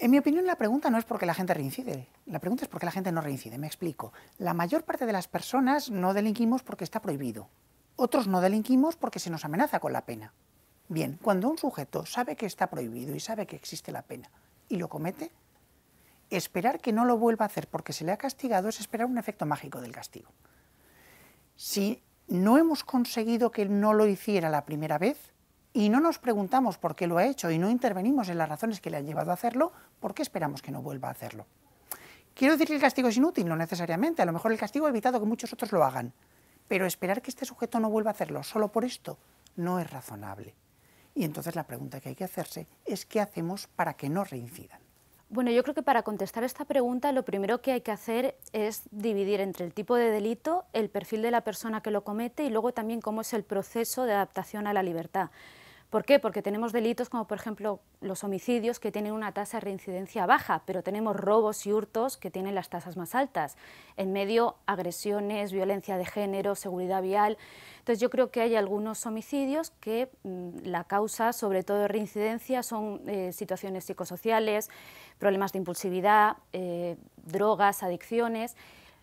En mi opinión, la pregunta no es por qué la gente reincide, la pregunta es por qué la gente no reincide. Me explico. La mayor parte de las personas no delinquimos porque está prohibido. Otros no delinquimos porque se nos amenaza con la pena. Bien, cuando un sujeto sabe que está prohibido y sabe que existe la pena y lo comete, esperar que no lo vuelva a hacer porque se le ha castigado es esperar un efecto mágico del castigo. Si no hemos conseguido que no lo hiciera la primera vez, y no nos preguntamos por qué lo ha hecho y no intervenimos en las razones que le han llevado a hacerlo, ¿por qué esperamos que no vuelva a hacerlo? Quiero decir que el castigo es inútil, no necesariamente, a lo mejor el castigo ha evitado que muchos otros lo hagan, pero esperar que este sujeto no vuelva a hacerlo solo por esto no es razonable. Y entonces la pregunta que hay que hacerse es qué hacemos para que no reincidan. Bueno, yo creo que para contestar esta pregunta lo primero que hay que hacer es dividir entre el tipo de delito, el perfil de la persona que lo comete y luego también cómo es el proceso de adaptación a la libertad. ¿Por qué? Porque tenemos delitos como por ejemplo los homicidios que tienen una tasa de reincidencia baja, pero tenemos robos y hurtos que tienen las tasas más altas. En medio, agresiones, violencia de género, seguridad vial. Entonces yo creo que hay algunos homicidios que mm, la causa, sobre todo de reincidencia, son eh, situaciones psicosociales, problemas de impulsividad, eh, drogas, adicciones.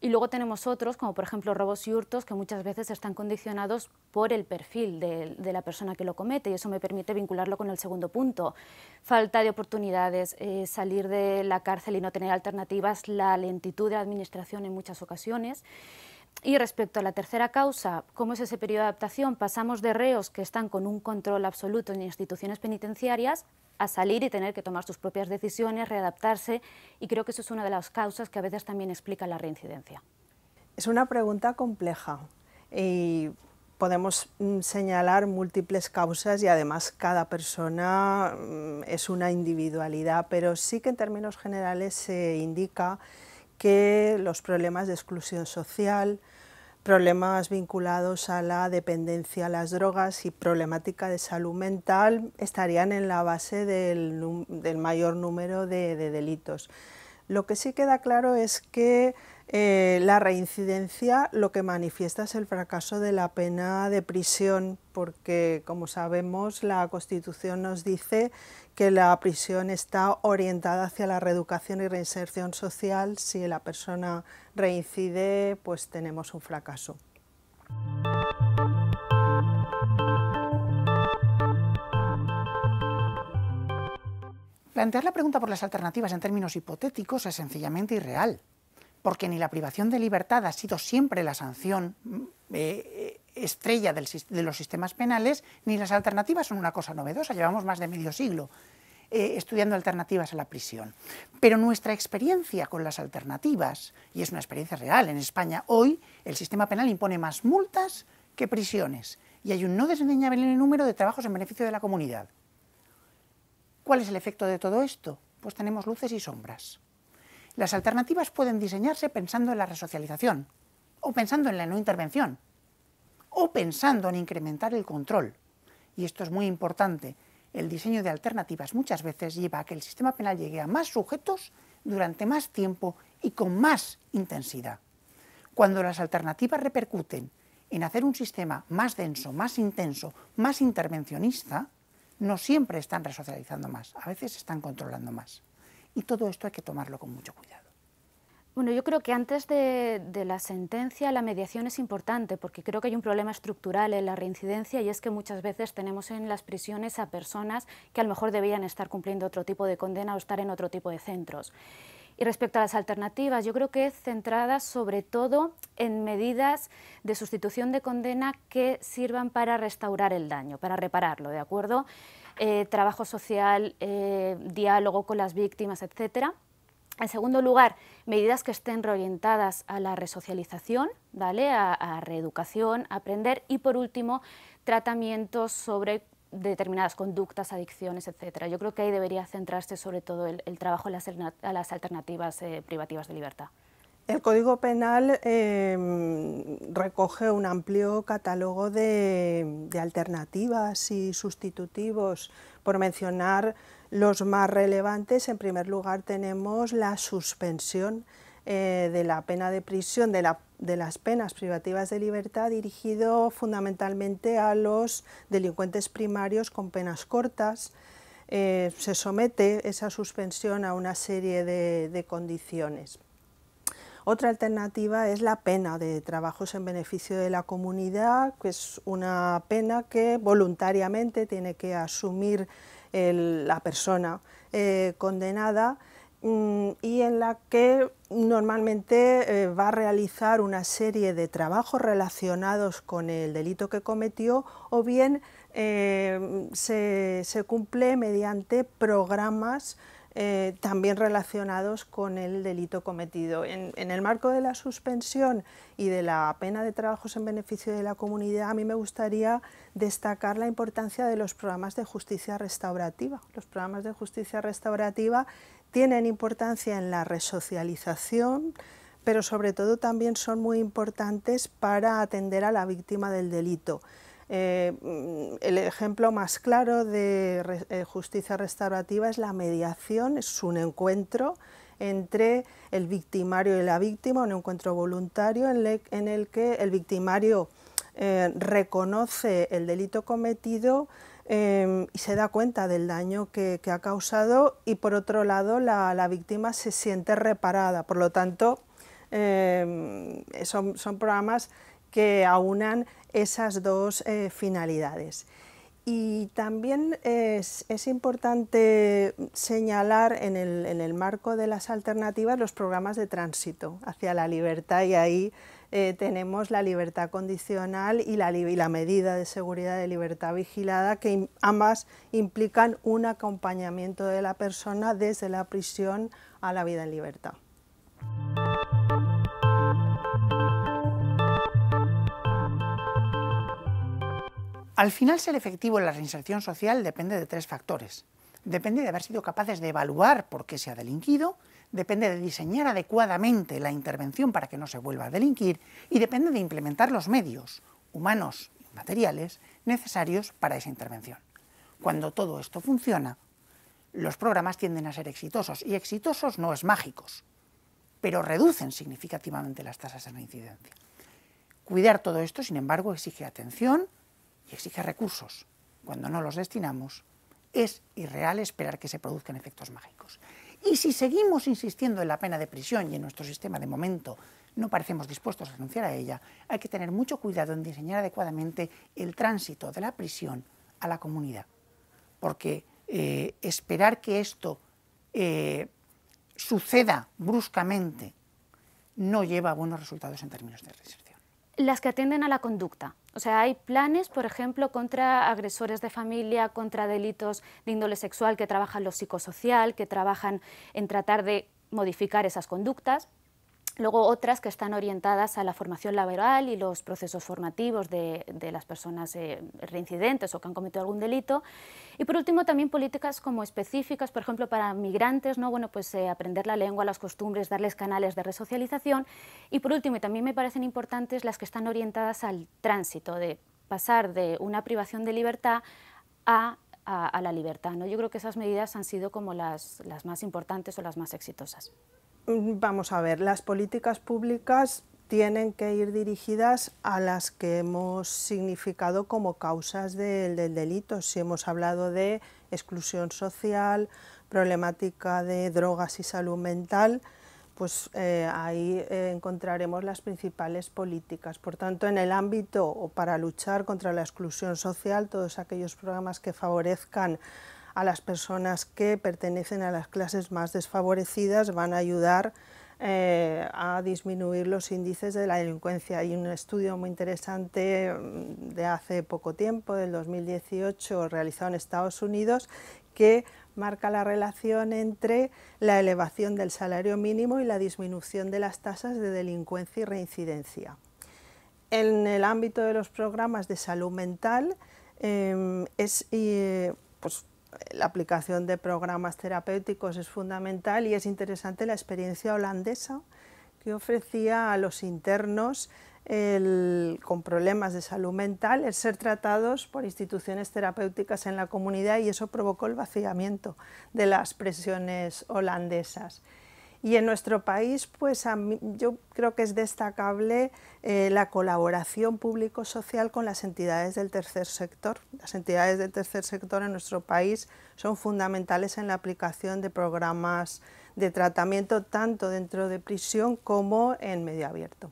Y luego tenemos otros, como por ejemplo robos y hurtos, que muchas veces están condicionados por el perfil de, la persona que lo comete, y eso me permite vincularlo con el segundo punto. Falta de oportunidades, eh, salir de la cárcel y no tener alternativas, la lentitud de la administración en muchas ocasiones. Y respecto a la tercera causa, ¿cómo es ese periodo de adaptación? Pasamos de reos que están con un control absoluto en instituciones penitenciarias a salir y tener que tomar sus propias decisiones, readaptarse, y creo que eso es una de las causas que a veces también explica la reincidencia. Es una pregunta compleja y podemos mm, señalar múltiples causas y además cada persona mm, es una individualidad, pero sí que en términos generales se indica que los problemas de exclusión social, problemas vinculados a la dependencia a las drogas y problemática de salud mental estarían en la base del, mayor número de delitos. Lo que sí queda claro es que eh, la reincidencia lo que manifiesta es el fracaso de la pena de prisión, porque como sabemos la Constitución nos dice que la prisión está orientada hacia la reeducación y reinserción social. Si la persona reincide, pues tenemos un fracaso. Plantear la pregunta por las alternativas en términos hipotéticos es sencillamente irreal, porque ni la privación de libertad ha sido siempre la sanción mm, eh, eh, estrella de los sistemas penales, ni las alternativas son una cosa novedosa, llevamos más de medio siglo eh, estudiando alternativas a la prisión. Pero nuestra experiencia con las alternativas, y es una experiencia real en España, hoy el sistema penal impone más multas que prisiones y hay un no desdeñable número de trabajos en beneficio de la comunidad. ¿Cuál es el efecto de todo esto? Pues tenemos luces y sombras. Las alternativas pueden diseñarse pensando en la resocialización, o pensando en la no intervención, o pensando en incrementar el control. Y esto es muy importante. El diseño de alternativas muchas veces lleva a que el sistema penal llegue a más sujetos durante más tiempo y con más intensidad. Cuando las alternativas repercuten en hacer un sistema más denso, más intenso, más intervencionista, no siempre están resocializando más, a veces están controlando más. Y todo esto hay que tomarlo con mucho cuidado. Bueno, yo creo que antes de, la sentencia la mediación es importante porque creo que hay un problema estructural en la reincidencia y es que muchas veces tenemos en las prisiones a personas que a lo mejor deberían estar cumpliendo otro tipo de condena o estar en otro tipo de centros. Y respecto a las alternativas, yo creo que es centrada sobre todo en medidas de sustitución de condena que sirvan para restaurar el daño, para repararlo, ¿de acuerdo? Eh, trabajo social, eh, diálogo con las víctimas, etc. En segundo lugar, medidas que estén reorientadas a la resocialización, ¿vale? a, a reeducación, a aprender. Y por último, tratamientos sobre determinadas conductas, adicciones, etcétera. Yo creo que ahí debería centrarse sobre todo el, trabajo a las, alternativas eh, privativas de libertad. El Código Penal eh, recoge un amplio catálogo de, alternativas y sustitutivos. Por mencionar los más relevantes, en primer lugar tenemos la suspensión eh, de la pena de prisión, de, las penas privativas de libertad, dirigido fundamentalmente a los delincuentes primarios con penas cortas. Eh, se somete esa suspensión a una serie de, condiciones. Otra alternativa es la pena de trabajos en beneficio de la comunidad, que es una pena que voluntariamente tiene que asumir la persona eh, condenada Mm, y en la que normalmente eh, va a realizar una serie de trabajos relacionados con el delito que cometió o bien eh, se, cumple mediante programas eh, también relacionados con el delito cometido. en, el marco de la suspensión y de la pena de trabajos en beneficio de la comunidad, a mí me gustaría destacar la importancia de los programas de justicia restaurativa. Los programas de justicia restaurativa tienen importancia en la resocialización, pero sobre todo también son muy importantes para atender a la víctima del delito. Eh, mm, el ejemplo más claro de eh, justicia restaurativa es la mediación, es un encuentro entre el victimario y la víctima, un encuentro voluntario en, el que el victimario eh, reconoce el delito cometido em, y se da cuenta del daño que, ha causado y por otro lado la, víctima se siente reparada. Por lo tanto, em, son, son, programas que aunan esas dos eh, finalidades. Y también es, importante señalar en el, marco de las alternativas los programas de tránsito hacia la libertad y ahí eh, tenemos la libertad condicional y la, y la, medida de seguridad de libertad vigilada que ambas implican un acompañamiento de la persona desde la prisión a la vida en libertad. Al final, ser efectivo en la reinserción social depende de tres factores. Depende de haber sido capaces de evaluar por qué se ha delinquido, depende de diseñar adecuadamente la intervención para que no se vuelva a delinquir y depende de implementar los medios, humanos y materiales, necesarios para esa intervención. Cuando todo esto funciona, los programas tienden a ser exitosos y exitosos no es mágicos, pero reducen significativamente las tasas de reincidencia. Cuidar todo esto, sin embargo, exige atención, y exige recursos cuando no los destinamos, es irreal esperar que se produzcan efectos mágicos. Y si seguimos insistiendo en la pena de prisión y en nuestro sistema de momento no parecemos dispuestos a renunciar a ella, hay que tener mucho cuidado en diseñar adecuadamente el tránsito de la prisión a la comunidad. Porque eh, esperar que esto eh, suceda bruscamente no lleva a buenos resultados en términos de reserva las que atienden a la conducta. O sea, hay planes, por ejemplo, contra agresores de familia, contra delitos de índole sexual que trabajan lo psicosocial, que trabajan en tratar de modificar esas conductas. Luego otras que están orientadas a la formación laboral y los procesos formativos de, de las personas eh, reincidentes o que han cometido algún delito. Y por último también políticas como específicas, por ejemplo, para migrantes, ¿no? bueno, pues, eh, aprender la lengua, las costumbres, darles canales de resocialización. Y por último, y también me parecen importantes las que están orientadas al tránsito, de pasar de una privación de libertad a a, a, la libertad. ¿no? Yo creo que esas medidas han sido como las, las más importantes o las más exitosas. Vamos a ver, las políticas públicas tienen que ir dirigidas a las que hemos significado como causas del, delito. Si hemos hablado de exclusión social, problemática de drogas y salud mental, pues eh, ahí eh, encontraremos las principales políticas. Por tanto, en el ámbito para luchar contra la exclusión social, todos aquellos programas que favorezcan a las personas que pertenecen a las clases más desfavorecidas, van a ayudar eh, a disminuir los índices de la delincuencia. Hay un estudio muy interesante mm, de hace poco tiempo, del 2018, realizado en Estados Unidos, que marca la relación entre la elevación del salario mínimo y la disminución de las tasas de delincuencia y reincidencia. En el ámbito de los programas de salud mental em, es eh, pues, la aplicación de programas terapéuticos es fundamental y es interesante la experiencia holandesa que ofrecía a los internos con problemas de salud mental el ser tratados por instituciones terapéuticas en la comunidad y eso provocó el vaciamiento de las presiones holandesas. Y en nuestro país, pues yo creo que es destacable eh, la colaboración público-social con las entidades del tercer sector. Las entidades del tercer sector en nuestro país son fundamentales en la aplicación de programas de tratamiento tanto dentro de prisión como en medio abierto.